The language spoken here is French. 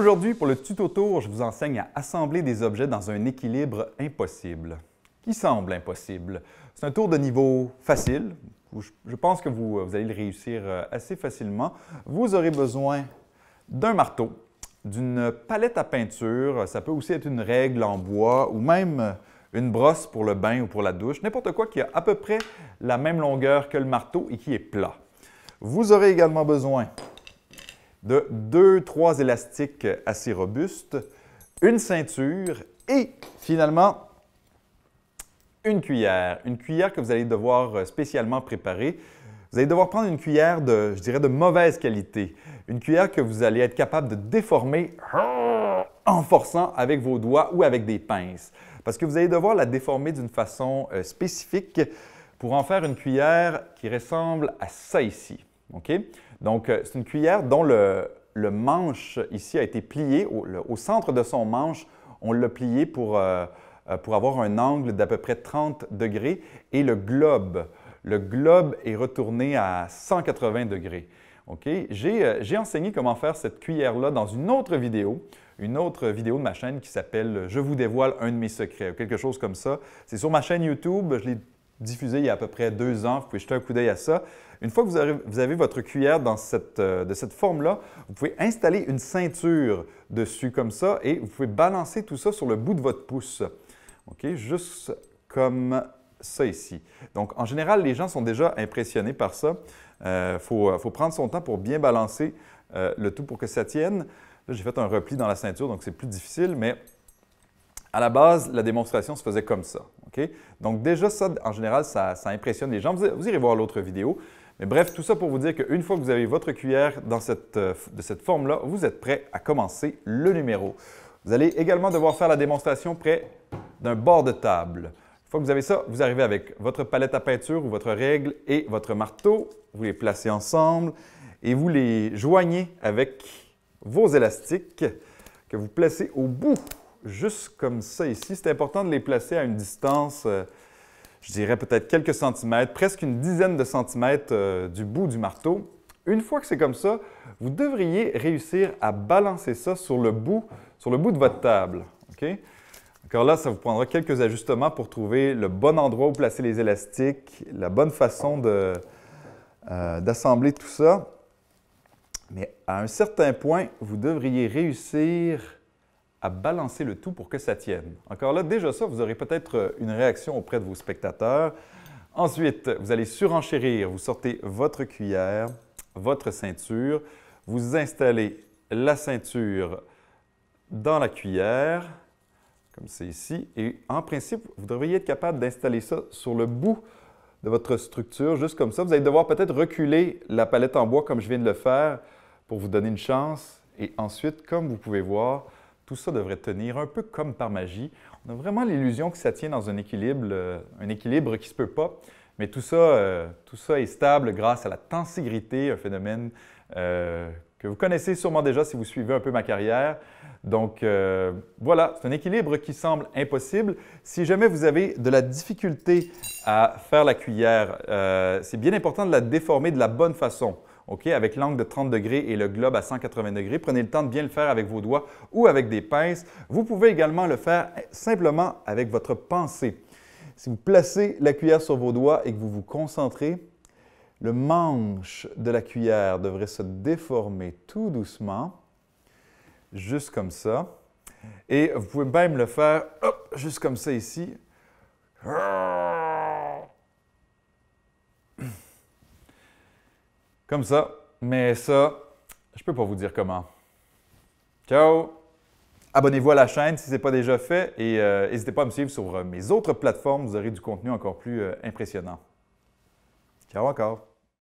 Aujourd'hui, pour le tuto tour, je vous enseigne à assembler des objets dans un équilibre impossible, qui semble impossible. C'est un tour de niveau facile. je pense que vous, vous allez le réussir euh, assez facilement. Vous aurez besoin d'un marteau, d'une palette à peinture, ça peut aussi être une règle en bois ou même une brosse pour le bain ou pour la douche, n'importe quoi qui a à peu près la même longueur que le marteau et qui est plat. Vous aurez également besoin de deux, trois élastiques assez robustes, une ceinture et finalement une cuillère. Une cuillère que vous allez devoir euh, spécialement préparer. Vous allez devoir prendre une cuillère de, je dirais, de mauvaise qualité. Une cuillère que vous allez être capable de déformer en forçant avec vos doigts ou avec des pinces. Parce que vous allez devoir la déformer d'une façon euh, spécifique pour en faire une cuillère qui ressemble à ça ici. OK? Donc, euh, c'est une cuillère dont le, manche ici a été plié. Au, centre de son manche, on l'a plié pour, euh, euh, pour avoir un angle d'à peu près 30 degrés. Et le globe, le globe est retourné à 180 degrés. OK? J'ai enseigné comment faire cette cuillère-là dans une autre vidéo, une autre vidéo de ma chaîne qui s'appelle « Je vous dévoile un de mes secrets » quelque chose comme ça. C'est sur ma chaîne YouTube, je l'ai diffusé il y a à peu près deux ans. Vous pouvez jeter un coup d'œil à ça. Une fois que vous avez, votre cuillère dans euh, de cette forme-là, vous pouvez installer une ceinture dessus comme ça et vous pouvez balancer tout ça sur le bout de votre pouce. OK, juste comme ça ici. Donc, en général, les gens sont déjà impressionnés par ça. Il euh, euh, faut, prendre son temps pour bien balancer le tout pour que ça tienne. Là, j'ai fait un repli dans la ceinture, donc c'est plus difficile, mais à la base, la démonstration se faisait comme ça. Donc déjà, ça, en général, ça, impressionne les gens. Vous, irez voir l'autre vidéo. Mais bref, tout ça pour vous dire qu'une fois que vous avez votre cuillère euh, de cette forme-là, vous êtes prêt à commencer le numéro. Vous allez également devoir faire la démonstration près d'un bord de table. Une fois que vous avez ça, vous arrivez avec votre palette à peinture ou votre règle et votre marteau. Vous les placez ensemble et vous les joignez avec vos élastiques que vous placez au bout juste comme ça ici. C'est important de les placer à une distance, euh, je dirais peut-être quelques centimètres, presque une dizaine de centimètres euh, du bout du marteau. Une fois que c'est comme ça, vous devriez réussir à balancer ça sur le bout, sur le bout de votre table. Encore là, ça vous prendra quelques ajustements pour trouver le bon endroit où placer les élastiques, la bonne façon euh, d'assembler tout ça. Mais à un certain point, vous devriez réussir à balancer le tout pour que ça tienne. Encore là, déjà ça, vous aurez peut-être euh, une réaction auprès de vos spectateurs. Ensuite, vous allez surenchérir, vous sortez votre cuillère, votre ceinture, vous installez la ceinture dans la cuillère, comme c'est ici, et en principe, vous devriez être capable d'installer ça sur le bout de votre structure, juste comme ça. Vous allez devoir peut-être reculer la palette en bois comme je viens de le faire pour vous donner une chance. Et ensuite, comme vous pouvez voir, tout ça devrait tenir un peu comme par magie. On a vraiment l'illusion que ça tient dans un équilibre, euh, un équilibre qui ne se peut pas, mais tout ça, euh, tout ça est stable grâce à la tenségrité, un phénomène euh, que vous connaissez sûrement déjà si vous suivez un peu ma carrière. Donc voilà, c'est un équilibre qui semble impossible. Si jamais vous avez de la difficulté à faire la cuillère, c'est bien important de la déformer de la bonne façon avec l'angle de 30 degrés et le globe à 180 degrés. Prenez le temps de bien le faire avec vos doigts ou avec des pinces. Vous pouvez également le faire eh, simplement avec votre pensée. Si vous placez la cuillère sur vos doigts et que vous vous concentrez, le manche de la cuillère devrait se déformer tout doucement, juste comme ça. Et vous pouvez même le faire, juste comme ça ici. Comme ça. Mais ça, je peux pas vous dire comment. Ciao! Abonnez-vous à la chaîne si ce n'est pas déjà fait et euh, n'hésitez pas à me suivre sur euh, mes autres plateformes. Vous aurez du contenu encore plus euh, impressionnant. Ciao encore!